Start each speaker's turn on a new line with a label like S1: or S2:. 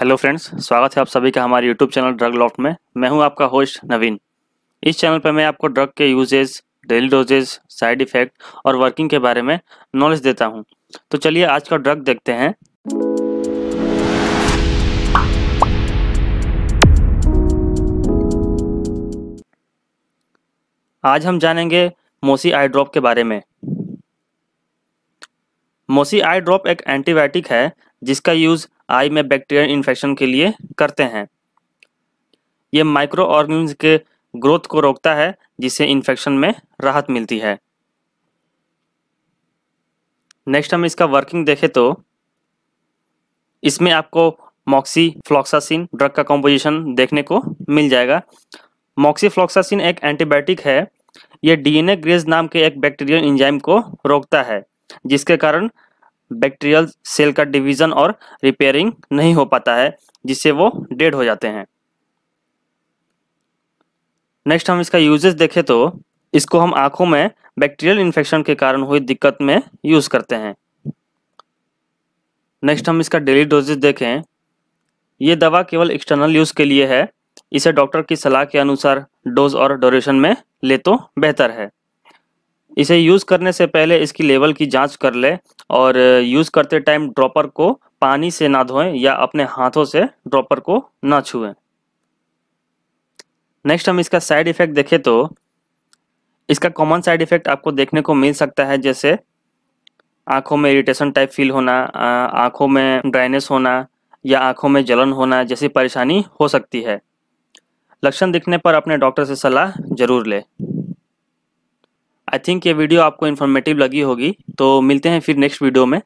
S1: hello friends स्वागत है आप सभी का हमारे यूट्यूब चैनल ड्रग लॉफ्ट में मैं हूं आपका होस्ट नवीन इस चैनल पर मैं आपको ड्रग के usages daily doses side effect और वर्किंग के बारे में नॉलेज देता हूं तो चलिए आज का ड्रग देखते हैं आज हम जानेंगे मोसी आई ड्रॉप के बारे में मोसी आई ड्रॉप एक एंटीबायोटिक है जिसका यूज़ आई में बैक्टीरियल इन्फेक्शन के लिए करते हैं ये माइक्रो ऑर्गेनिज्म के ग्रोथ को रोकता है जिससे इन्फेक्शन में राहत मिलती है नेक्स्ट हम इसका वर्किंग देखें तो इसमें आपको मॉक्सी फ्लॉक्सासिन ड्रग का कॉम्पोजिशन देखने को मिल जाएगा मॉक्सी फ्लॉक्सासिन एक एंटीबायोटिक है यह डीएनए ग्रेज नाम के एक बैक्टीरियल इंजाइम को रोकता है जिसके कारण बैक्टीरियल सेल का डिवीजन और रिपेयरिंग नहीं हो पाता है जिससे वो डेड हो जाते हैं नेक्स्ट हम इसका यूजेस देखें तो इसको हम आंखों में बैक्टीरियल इन्फेक्शन के कारण हुई दिक्कत में यूज़ करते हैं नेक्स्ट हम इसका डेली डोजेज देखें ये दवा केवल एक्सटर्नल यूज़ के लिए है इसे डॉक्टर की सलाह के अनुसार डोज और डोरेशन में ले तो बेहतर है इसे यूज़ करने से पहले इसकी लेवल की जांच कर ले और यूज़ करते टाइम ड्रॉपर को पानी से ना धोएं या अपने हाथों से ड्रॉपर को ना छुएं नेक्स्ट हम इसका साइड इफ़ेक्ट देखें तो इसका कॉमन साइड इफ़ेक्ट आपको देखने को मिल सकता है जैसे आँखों में इरिटेशन टाइप फील होना आँखों में ड्राइनेस होना या आँखों में जलन होना जैसी परेशानी हो सकती है लक्षण दिखने पर अपने डॉक्टर से सलाह जरूर लें आई थिंक ये वीडियो आपको इन्फॉर्मेटिव लगी होगी तो मिलते हैं फिर नेक्स्ट वीडियो में